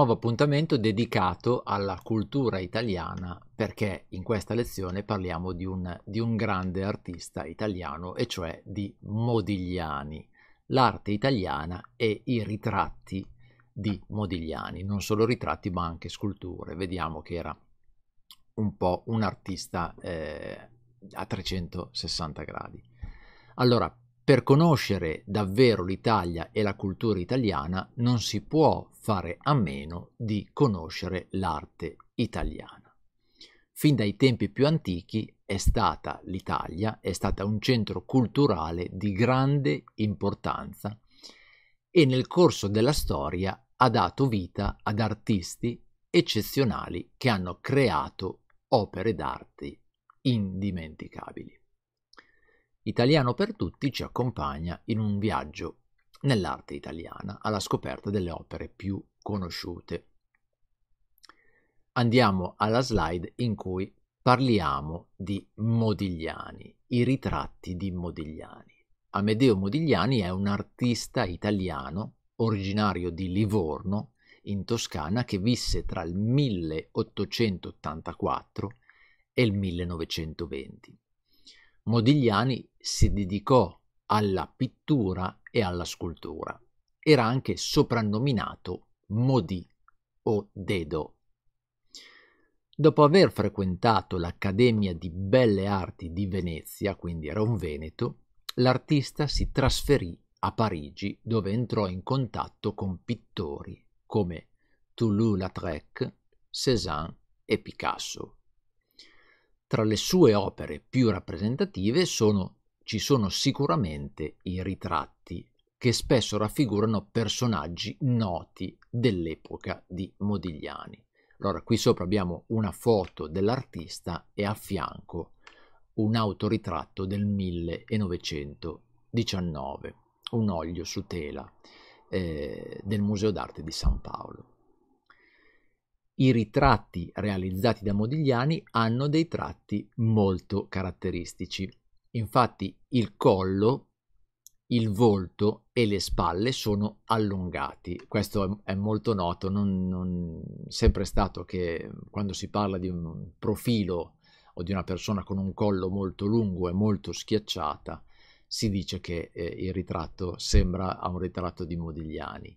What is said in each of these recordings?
nuovo appuntamento dedicato alla cultura italiana perché in questa lezione parliamo di un, di un grande artista italiano e cioè di Modigliani, l'arte italiana e i ritratti di Modigliani, non solo ritratti ma anche sculture. Vediamo che era un po' un artista eh, a 360 gradi. Allora, per conoscere davvero l'Italia e la cultura italiana non si può fare a meno di conoscere l'arte italiana. Fin dai tempi più antichi è stata l'Italia, è stata un centro culturale di grande importanza e nel corso della storia ha dato vita ad artisti eccezionali che hanno creato opere d'arte indimenticabili. Italiano per tutti ci accompagna in un viaggio nell'arte italiana alla scoperta delle opere più conosciute. Andiamo alla slide in cui parliamo di Modigliani, i ritratti di Modigliani. Amedeo Modigliani è un artista italiano originario di Livorno, in Toscana, che visse tra il 1884 e il 1920. Modigliani si dedicò alla pittura e alla scultura. Era anche soprannominato Modi o Dedo. Dopo aver frequentato l'Accademia di Belle Arti di Venezia, quindi era un veneto, l'artista si trasferì a Parigi dove entrò in contatto con pittori come Toulouse-Lautrec, Cézanne e Picasso. Tra le sue opere più rappresentative sono, ci sono sicuramente i ritratti, che spesso raffigurano personaggi noti dell'epoca di Modigliani. Allora, qui sopra abbiamo una foto dell'artista e a fianco un autoritratto del 1919, un olio su tela eh, del Museo d'Arte di San Paolo. I ritratti realizzati da Modigliani hanno dei tratti molto caratteristici. Infatti il collo, il volto e le spalle sono allungati. Questo è, molto noto, non, non sempre è stato che quando si parla di un profilo o di una persona con un collo molto lungo e molto schiacciata, si dice che eh, il ritratto sembra a un ritratto di Modigliani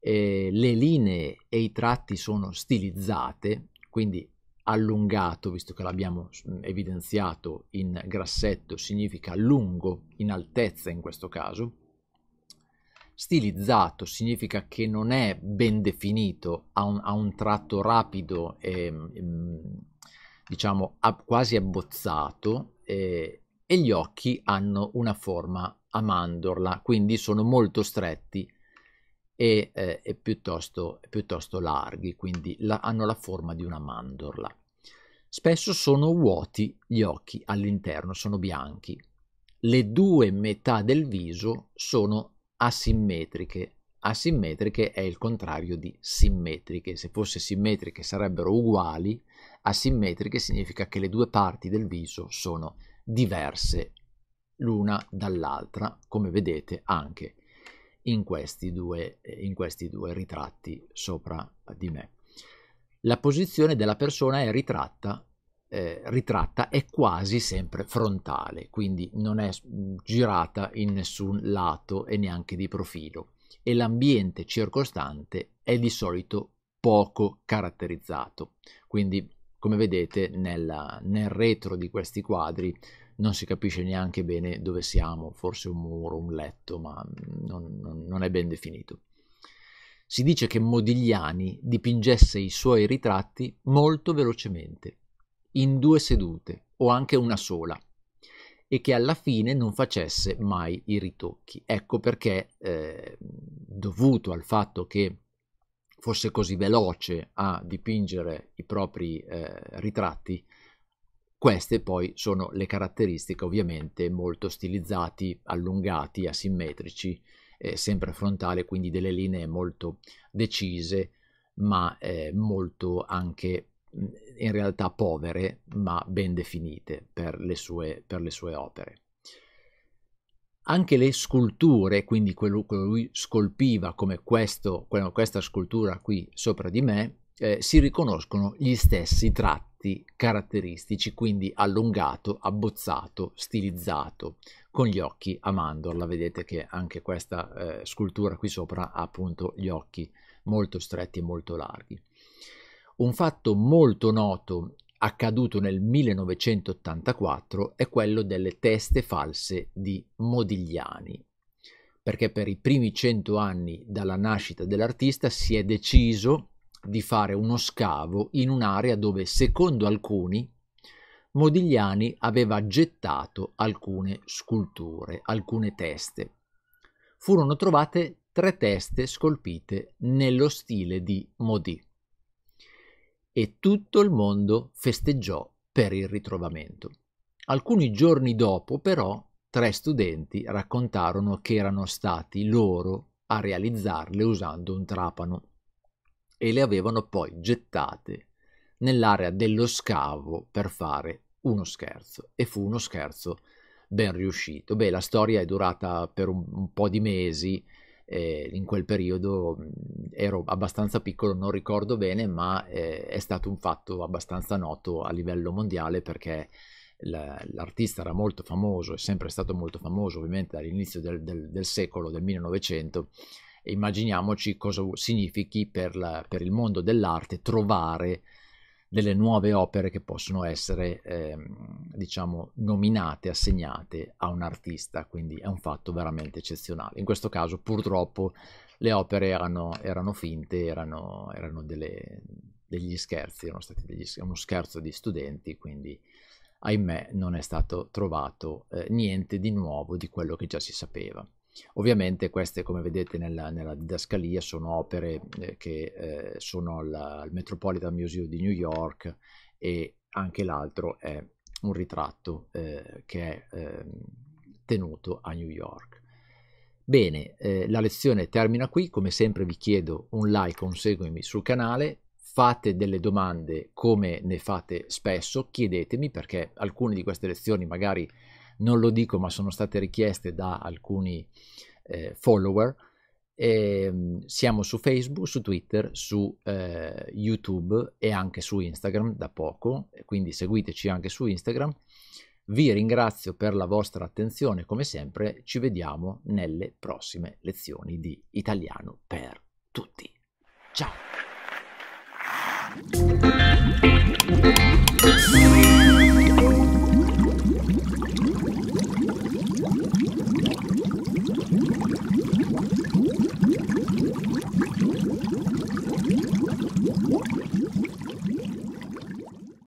eh, le linee e i tratti sono stilizzate, quindi allungato, visto che l'abbiamo mm, evidenziato in grassetto, significa lungo in altezza in questo caso. Stilizzato significa che non è ben definito, ha un, ha un tratto rapido, e, mm, diciamo quasi abbozzato, e, e gli occhi hanno una forma a mandorla, quindi sono molto stretti e, eh, e piuttosto, piuttosto, larghi, quindi la, hanno la forma di una mandorla. Spesso sono vuoti gli occhi all'interno, sono bianchi. Le due metà del viso sono asimmetriche. Asimmetriche è il contrario di simmetriche. Se fosse simmetriche sarebbero uguali, asimmetriche significa che le due parti del viso sono diverse l'una dall'altra, come vedete anche in questi due, in questi due ritratti sopra di me. La posizione della persona è ritratta eh, ritratta è quasi sempre frontale, quindi non è mm, girata in nessun lato e neanche di profilo e l'ambiente circostante è di solito poco caratterizzato. Quindi, come vedete, nella, nel retro di questi quadri non si capisce neanche bene dove siamo, forse un muro, un letto, ma non, non, non è ben definito. Si dice che Modigliani dipingesse i suoi ritratti molto velocemente, in due sedute o anche una sola, e che alla fine non facesse mai i ritocchi. Ecco perché, eh, dovuto al fatto che fosse così veloce a dipingere i propri eh, ritratti, queste poi sono le caratteristiche ovviamente molto stilizzati, allungati, asimmetrici, eh, sempre frontale, quindi delle linee molto decise, ma eh, molto anche mm, in realtà povere, ma ben definite per le sue, per le sue opere. Anche le sculture, quindi quello che lui scolpiva come questo, questa scultura qui sopra di me, eh, si riconoscono gli stessi tratti tratti caratteristici, quindi allungato, abbozzato, stilizzato, con gli occhi a mandorla. Vedete che anche questa eh, scultura qui sopra ha appunto gli occhi molto stretti e molto larghi. Un fatto molto noto accaduto nel 1984 è quello delle teste false di Modigliani, perché per i primi cento anni dalla nascita dell'artista si è deciso di fare uno scavo in un'area dove, secondo alcuni, Modigliani aveva gettato alcune sculture, alcune teste. Furono trovate tre teste scolpite nello stile di Modi. E tutto il mondo festeggiò per il ritrovamento. Alcuni giorni dopo, però, tre studenti raccontarono che erano stati loro a realizzarle usando un trapano e le avevano poi gettate nell'area dello scavo per fare uno scherzo e fu uno scherzo ben riuscito. Beh, la storia è durata per un, un po' di mesi, eh, in quel periodo ero abbastanza piccolo, non ricordo bene, ma eh, è stato un fatto abbastanza noto a livello mondiale perché la, l'artista era molto famoso, è sempre stato molto famoso ovviamente dall'inizio del, del, del secolo, del 1900 immaginiamoci cosa significhi per, la, per il mondo dell'arte trovare delle nuove opere che possono essere eh, diciamo nominate, assegnate a un artista, quindi è un fatto veramente eccezionale. In questo caso purtroppo le opere erano, erano finte, erano, erano delle, degli scherzi, erano stati degli, uno scherzo di studenti, quindi ahimè non è stato trovato eh, niente di nuovo di quello che già si sapeva. Ovviamente queste, come vedete nella, nella didascalia, sono opere eh, che eh, sono la, il Metropolitan Museum di New York e anche l'altro è un ritratto eh, che è ehm, tenuto a New York. Bene, eh, la lezione termina qui, come sempre vi chiedo un like, un seguimi sul canale, fate delle domande come ne fate spesso, chiedetemi perché alcune di queste lezioni magari non lo dico ma sono state richieste da alcuni eh, follower. E, ehm, siamo su Facebook, su Twitter, su eh, YouTube e anche su Instagram da poco, quindi seguiteci anche su Instagram. Vi ringrazio per la vostra attenzione, come sempre ci vediamo nelle prossime lezioni di Italiano per tutti. Ciao!